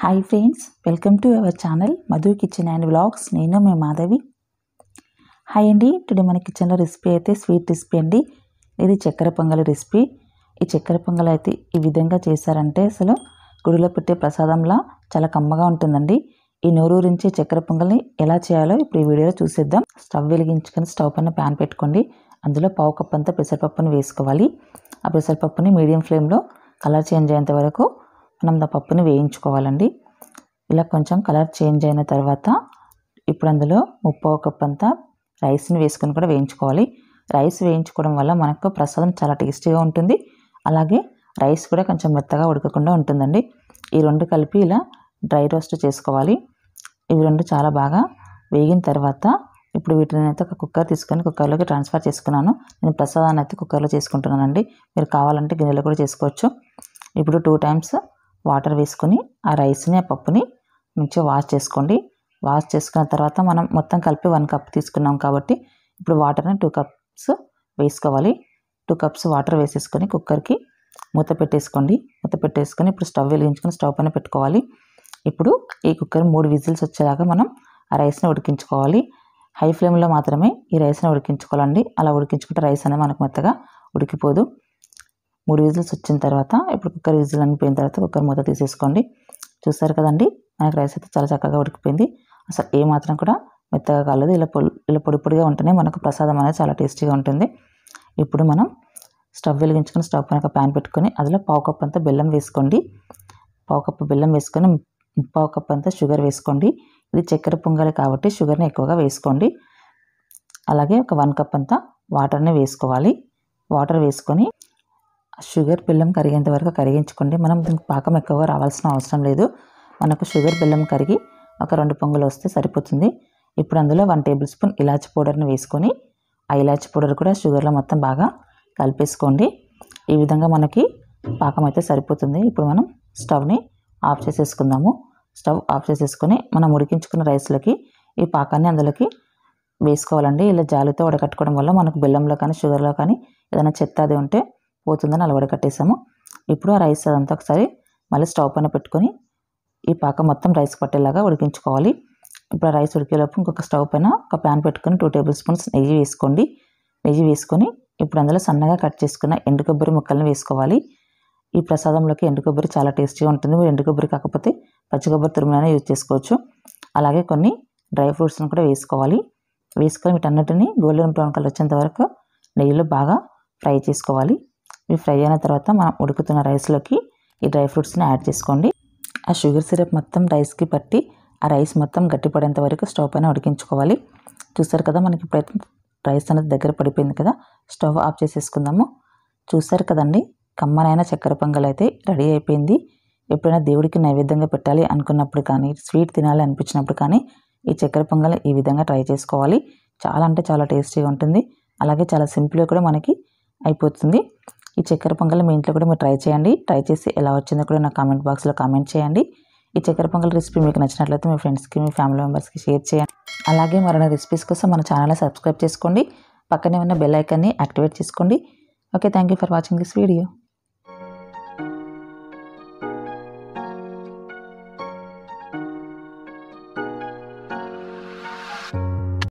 hi friends welcome to our channel Madhu kitchen and vlogs నేను మే Madhavi hi అండి today మన కిచెన్లో రెసిపీ అయితే స్వీట్ రెసిపీ అండి ఇది చక్కెర పొంగల్ రెసిపీ ఈ చక్కెర పొంగల్ అయితే ఈ విధంగా చేశారంటే అసలు గుడిలో పెట్టే ప్రసాదంలా చాలా కమ్మగా ఉంటుందండి ఈ నోరూరించే చక్కెర పొంగల్ని ఎలా చేయాలో ఇప్పుడు ఈ వీడియోలో చూసేద్దాం స్టవ్ వెలిగించుకొని స్టవ్ పైన ప్యాన్ పెట్టుకోండి అందులో పావు కప్పు అంతా పెసరపప్పును వేసుకోవాలి ఆ పెసరపప్పుని మీడియం ఫ్లేమ్లో కలర్ చేంజ్ అయ్యేంత వరకు మనం ఆ పప్పుని వేయించుకోవాలండి ఇలా కొంచెం కలర్ చేంజ్ అయిన తర్వాత ఇప్పుడు అందులో ముప్పో కప్పు అంతా రైస్ని వేసుకొని కూడా వేయించుకోవాలి రైస్ వేయించుకోవడం వల్ల మనకు ప్రసాదం చాలా టేస్టీగా ఉంటుంది అలాగే రైస్ కూడా కొంచెం మెత్తగా ఉడకకుండా ఉంటుందండి ఈ రెండు కలిపి ఇలా డ్రై రోస్ట్ చేసుకోవాలి ఇవి రెండు చాలా బాగా వేగిన తర్వాత ఇప్పుడు వీటిని అయితే ఒక కుక్కర్ తీసుకొని కుక్కర్లోకి ట్రాన్స్ఫర్ చేసుకున్నాను నేను ప్రసాదాన్ని అయితే కుక్కర్లో చేసుకుంటున్నానండి మీరు కావాలంటే గిన్నెలో కూడా చేసుకోవచ్చు ఇప్పుడు టూ టైమ్స్ వాటర్ వేసుకొని ఆ రైస్ని ఆ పప్పుని మంచిగా వాష్ చేసుకోండి వాష్ చేసుకున్న తర్వాత మనం మొత్తం కలిపి వన్ కప్ తీసుకున్నాం కాబట్టి ఇప్పుడు వాటర్ని టూ కప్స్ వేసుకోవాలి టూ కప్స్ వాటర్ వేసేసుకొని కుక్కర్కి మూత పెట్టేసుకోండి మూత పెట్టేసుకొని ఇప్పుడు స్టవ్ వెలిగించుకొని స్టవ్ పైన పెట్టుకోవాలి ఇప్పుడు ఈ కుక్కర్ మూడు విజిల్స్ వచ్చేలాగా మనం ఆ రైస్ని ఉడికించుకోవాలి హై ఫ్లేమ్లో మాత్రమే ఈ రైస్ని ఉడికించుకోవాలండి అలా ఉడికించుకుంటే రైస్ అనేది మనకు మెత్తగా ఉడికిపోదు మూడు విజిల్స్ వచ్చిన తర్వాత ఇప్పుడు కుక్కర్ విజిల్ అనిపోయిన తర్వాత కుక్కర్ మూత తీసేసుకోండి చూస్తారు కదండి మనకి రైస్ అయితే చాలా చక్కగా ఉడికిపోయింది అసలు ఏ మాత్రం కూడా మెత్తగా కాలేదు ఇలా పొడి ఇలా పొడి పొడిగా ఉంటేనే మనకు ప్రసాదం అనేది చాలా టేస్టీగా ఉంటుంది ఇప్పుడు మనం స్టవ్ వెలిగించుకొని స్టవ్ పైన ఒక ప్యాన్ పెట్టుకొని అందులో పావు కప్పు అంతా బెల్లం వేసుకోండి పావు కప్పు బెల్లం వేసుకొని పావు కప్పు అంతా షుగర్ వేసుకోండి ఇది చక్కెర పొంగలి కాబట్టి షుగర్ని ఎక్కువగా వేసుకోండి అలాగే ఒక వన్ కప్ అంతా వాటర్ని వేసుకోవాలి వాటర్ వేసుకొని షుగర్ బెల్లం కరిగేంత వరకు కరిగించుకోండి మనం దీనికి పాకం ఎక్కువగా రావాల్సిన అవసరం లేదు మనకు షుగర్ బెల్లం కరిగి ఒక రెండు పొంగులు వస్తే సరిపోతుంది ఇప్పుడు అందులో వన్ టేబుల్ స్పూన్ ఇలాచి పౌడర్ని వేసుకొని ఆ ఇలాచి పౌడర్ కూడా షుగర్లో మొత్తం బాగా కలిపేసుకోండి ఈ విధంగా మనకి పాకం అయితే సరిపోతుంది ఇప్పుడు మనం స్టవ్ని ఆఫ్ చేసేసుకుందాము స్టవ్ ఆఫ్ చేసేసుకొని మనం ఉడికించుకున్న రైస్లోకి ఈ పాకాన్ని అందులోకి వేసుకోవాలండి ఇలా జాలితో ఉడకట్టుకోవడం వల్ల మనకు బెల్లంలో కానీ షుగర్లో కానీ ఏదైనా చెత్త అది ఉంటే పోతుందని అలవడ కట్టేసాము ఇప్పుడు ఆ రైస్ అదంతా ఒకసారి మళ్ళీ స్టవ్ పైన పెట్టుకొని ఈ పాక మొత్తం రైస్ పట్టేలాగా ఉడికించుకోవాలి ఇప్పుడు ఆ రైస్ ఉడికేలోపు ఇంకొక స్టవ్ పైన ఒక ప్యాన్ పెట్టుకొని టూ టేబుల్ స్పూన్స్ నెయ్యి వేసుకోండి నెయ్యి వేసుకొని ఇప్పుడు అందులో సన్నగా కట్ చేసుకున్న ఎండు కొబ్బరి ముక్కలను వేసుకోవాలి ఈ ప్రసాదంలోకి ఎండు కొబ్బరి చాలా టేస్టీగా ఉంటుంది మీరు ఎండు కొబ్బరి కాకపోతే పచ్చి కొబ్బరి తురుమునైనా యూజ్ చేసుకోవచ్చు అలాగే కొన్ని డ్రై ఫ్రూట్స్ని కూడా వేసుకోవాలి వేసుకొని వీటన్నిటిని గోల్డెన్ బ్రౌన్ కలర్ వచ్చేంత వరకు నెయ్యిలో బాగా ఫ్రై చేసుకోవాలి ఇవి ఫ్రై అయిన తర్వాత మనం ఉడుకుతున్న రైస్లోకి ఈ డ్రై ఫ్రూట్స్ని యాడ్ చేసుకోండి ఆ షుగర్ సిరప్ మొత్తం రైస్కి పట్టి ఆ రైస్ మొత్తం గట్టిపడేంత వరకు స్టవ్ పైన ఉడికించుకోవాలి చూసారు కదా మనకి ఇప్పుడైతే రైస్ అనేది దగ్గర పడిపోయింది కదా స్టవ్ ఆఫ్ చేసేసుకుందాము చూసారు కదండి కమ్మనైన చక్కెర పొంగల్ అయితే రెడీ అయిపోయింది ఎప్పుడైనా దేవుడికి నైవేద్యంగా పెట్టాలి అనుకున్నప్పుడు కానీ స్వీట్ తినాలి అనిపించినప్పుడు కానీ ఈ చక్కెర పొంగల్ ఈ విధంగా ట్రై చేసుకోవాలి చాలా అంటే చాలా టేస్టీగా ఉంటుంది అలాగే చాలా సింపుల్గా కూడా మనకి అయిపోతుంది ఈ చక్కెర పొంగల్ మీ ఇంట్లో కూడా మీరు ట్రై చేయండి ట్రై చేసి ఎలా వచ్చిందో కూడా నా కామెంట్ బాక్స్లో కామెంట్ చేయండి ఈ చక్కెర పొంగల్ రెసిపీ మీకు నచ్చినట్లయితే మీ ఫ్రెండ్స్కి మీ ఫ్యామిలీ మెంబర్స్కి షేర్ చేయండి అలాగే మరిన్ని రెసిపీస్ కోసం మన ఛానల్ని సబ్స్క్రైబ్ చేసుకోండి పక్కనే ఉన్న బెల్ ఐకాన్ని యాక్టివేట్ చేసుకోండి okay thank you for watching this video